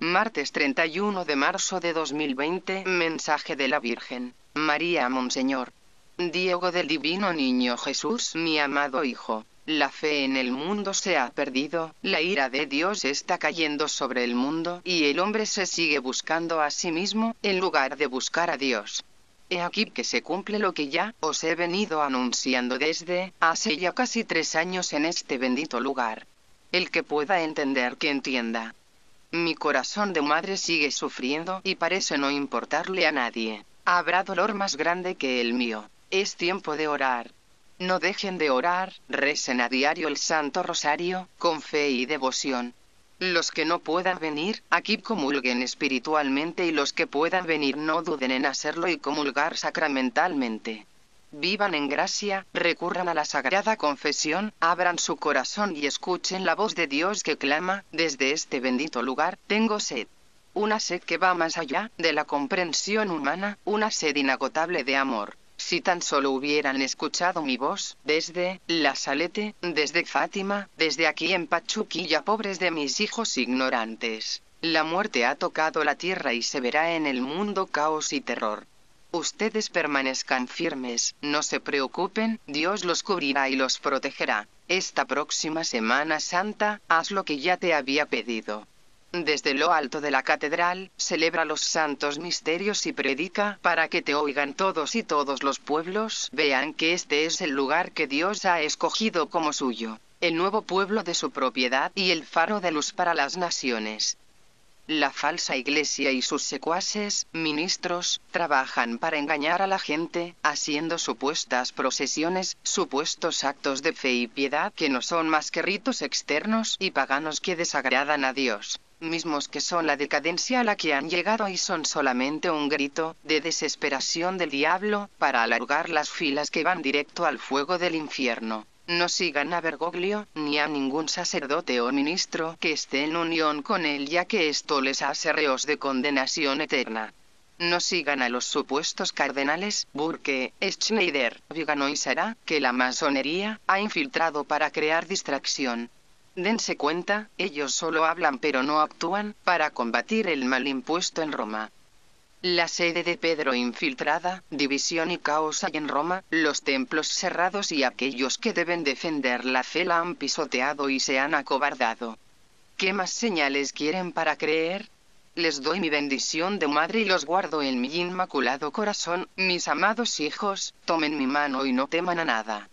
Martes 31 de marzo de 2020. Mensaje de la Virgen. María Monseñor. Diego del Divino Niño Jesús, mi amado Hijo. La fe en el mundo se ha perdido, la ira de Dios está cayendo sobre el mundo y el hombre se sigue buscando a sí mismo en lugar de buscar a Dios. He aquí que se cumple lo que ya os he venido anunciando desde hace ya casi tres años en este bendito lugar. El que pueda entender que entienda. Mi corazón de madre sigue sufriendo y parece no importarle a nadie. Habrá dolor más grande que el mío. Es tiempo de orar. No dejen de orar, recen a diario el Santo Rosario, con fe y devoción. Los que no puedan venir, aquí comulguen espiritualmente y los que puedan venir no duden en hacerlo y comulgar sacramentalmente vivan en gracia, recurran a la sagrada confesión, abran su corazón y escuchen la voz de Dios que clama, desde este bendito lugar, tengo sed. Una sed que va más allá de la comprensión humana, una sed inagotable de amor. Si tan solo hubieran escuchado mi voz, desde La Salete, desde Fátima, desde aquí en Pachuquilla, pobres de mis hijos ignorantes. La muerte ha tocado la tierra y se verá en el mundo caos y terror. Ustedes permanezcan firmes, no se preocupen, Dios los cubrirá y los protegerá. Esta próxima Semana Santa, haz lo que ya te había pedido. Desde lo alto de la catedral, celebra los santos misterios y predica para que te oigan todos y todos los pueblos vean que este es el lugar que Dios ha escogido como suyo, el nuevo pueblo de su propiedad y el faro de luz para las naciones. La falsa iglesia y sus secuaces, ministros, trabajan para engañar a la gente, haciendo supuestas procesiones, supuestos actos de fe y piedad que no son más que ritos externos y paganos que desagradan a Dios mismos que son la decadencia a la que han llegado y son solamente un grito de desesperación del diablo, para alargar las filas que van directo al fuego del infierno. No sigan a Bergoglio, ni a ningún sacerdote o ministro que esté en unión con él ya que esto les hace reos de condenación eterna. No sigan a los supuestos cardenales, Burke, Schneider, Vigano y Sara, que la masonería ha infiltrado para crear distracción. Dense cuenta, ellos solo hablan pero no actúan, para combatir el mal impuesto en Roma. La sede de Pedro infiltrada, división y caos hay en Roma, los templos cerrados y aquellos que deben defender la fe la han pisoteado y se han acobardado. ¿Qué más señales quieren para creer? Les doy mi bendición de madre y los guardo en mi inmaculado corazón, mis amados hijos, tomen mi mano y no teman a nada.